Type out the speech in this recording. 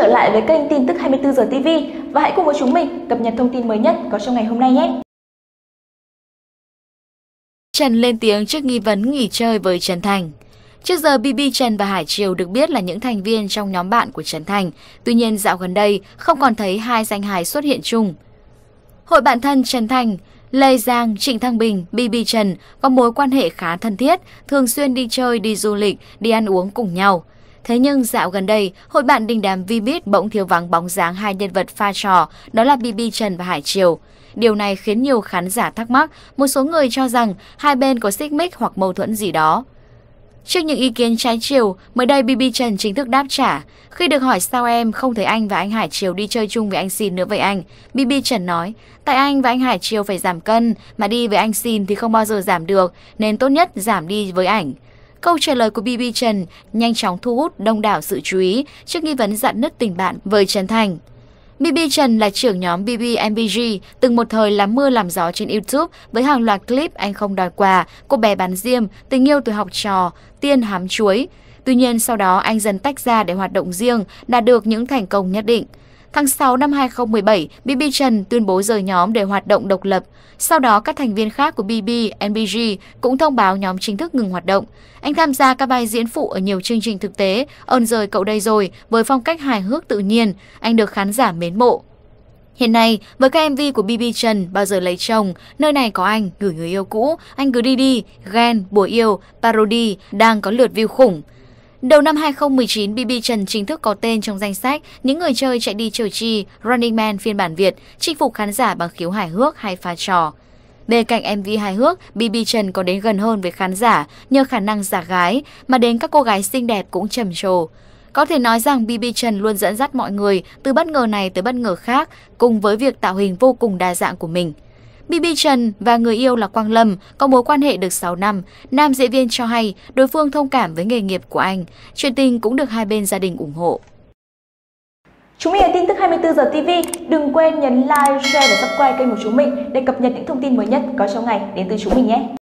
trở lại với kênh tin tức 24 giờ TV và hãy cùng với chúng mình cập nhật thông tin mới nhất có trong ngày hôm nay nhé. Trần lên tiếng trước nghi vấn nghỉ chơi với Trần Thành. Trước giờ BB Trần và Hải Triều được biết là những thành viên trong nhóm bạn của Trần Thành, tuy nhiên dạo gần đây không còn thấy hai danh hài xuất hiện chung. Hội bạn thân Trần Thành, Lê Giang, Trịnh Thăng Bình, BB Trần có mối quan hệ khá thân thiết, thường xuyên đi chơi, đi du lịch, đi ăn uống cùng nhau. Thế nhưng dạo gần đây, hội bạn đình đám Vbiz bỗng thiếu vắng bóng dáng hai nhân vật pha trò, đó là BB Trần và Hải Triều. Điều này khiến nhiều khán giả thắc mắc, một số người cho rằng hai bên có xích mích hoặc mâu thuẫn gì đó. Trước những ý kiến trái chiều, mới đây BB Trần chính thức đáp trả. Khi được hỏi sao em không thấy anh và anh Hải Triều đi chơi chung với anh Xin nữa vậy anh, BB Trần nói, tại anh và anh Hải Triều phải giảm cân, mà đi với anh Xin thì không bao giờ giảm được, nên tốt nhất giảm đi với ảnh. Câu trả lời của BB Trần nhanh chóng thu hút đông đảo sự chú ý trước nghi vấn dạn nứt tình bạn với Trần Thành. BB Trần là trưởng nhóm BBMBG, từng một thời làm mưa làm gió trên YouTube với hàng loạt clip anh không đòi quà, cô bé bán diêm, tình yêu từ học trò, tiên hám chuối. Tuy nhiên sau đó anh dần tách ra để hoạt động riêng, đạt được những thành công nhất định. Tháng 6 năm 2017, BB Trần tuyên bố rời nhóm để hoạt động độc lập. Sau đó, các thành viên khác của BB, NBG cũng thông báo nhóm chính thức ngừng hoạt động. Anh tham gia các bài diễn phụ ở nhiều chương trình thực tế, ơn rời cậu đây rồi, với phong cách hài hước tự nhiên, anh được khán giả mến mộ. Hiện nay, với các MV của BB Trần, Bao giờ lấy chồng, Nơi này có anh, Gửi người yêu cũ, Anh cứ đi đi, Ghen, Bùa yêu, Parody đang có lượt view khủng. Đầu năm 2019, BB Trần chính thức có tên trong danh sách những người chơi chạy đi chơi chi Running Man phiên bản Việt, chinh phục khán giả bằng khiếu hài hước hay pha trò. Bên cạnh MV hài hước, BB Trần còn đến gần hơn với khán giả nhờ khả năng giả gái, mà đến các cô gái xinh đẹp cũng trầm trồ. Có thể nói rằng BB Trần luôn dẫn dắt mọi người từ bất ngờ này tới bất ngờ khác, cùng với việc tạo hình vô cùng đa dạng của mình. BB Trần và người yêu là Quang Lâm có mối quan hệ được 6 năm. Nam diễn viên cho hay đối phương thông cảm với nghề nghiệp của anh. Chuyện tình cũng được hai bên gia đình ủng hộ. Chúng mình là tin tức 24 giờ TV. Đừng quên nhấn like, share và subscribe kênh của chúng mình để cập nhật những thông tin mới nhất có trong ngày đến từ chúng mình nhé.